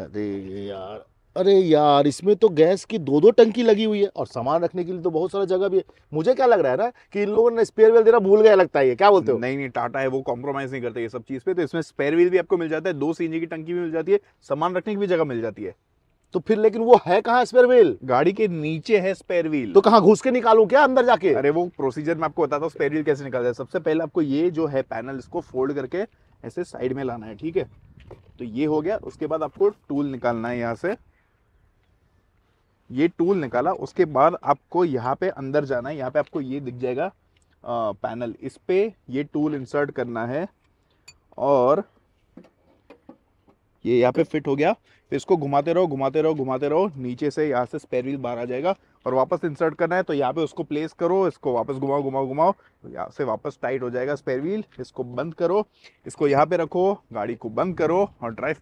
अरे यार अरे यार इसमें तो गैस की दो दो टंकी लगी हुई है और सामान रखने के लिए तो बहुत सारा जगह भी है मुझे क्या लग रहा है ना कि इन लोगों ने स्पेयर व्हील देना भूल गया लगता है क्या बोलते हो नहीं नहीं टाटा है वो कॉम्प्रोमाइज नहीं करते ये सब चीज़ पे तो इसमें स्पेयर व्हील भी आपको मिल जाता है दो सी की टंकी भी मिल जाती है सामान रखने की भी जगह मिल जाती है तो फिर लेकिन वो है कहाँ स्पेयर व्हील गाड़ी के नीचे है स्पेयर व्हील तो कहाँ घुस के निकालू क्या अंदर जाके अरे वो प्रोसीजर मैं आपको बताता हूँ स्पेयर व्हील कैसे निकालता है सबसे पहले आपको ये जो है पैनल इसको फोल्ड करके ऐसे साइड में लाना है ठीक है तो ये हो गया उसके बाद आपको टूल निकालना है यहाँ से ये टूल निकाला उसके बाद आपको यहाँ पे अंदर जाना है यहाँ पे आपको ये दिख जाएगा आ, पैनल इस पर ये टूल इंसर्ट करना है और ये यहाँ पे फिट हो गया फिर इसको घुमाते रहो घुमाते रहो घुमाते रहो नीचे से यहाँ से स्पेयर व्हील बाहर आ जाएगा और वापस इंसर्ट करना है तो यहाँ पे उसको प्लेस करो इसको वापस घुमाओ घुमाओ घुमाओ तो यहाँ से वापस टाइट हो जाएगा स्पेयर व्हील इसको बंद करो इसको यहाँ पे रखो गाड़ी को बंद करो और ड्राइव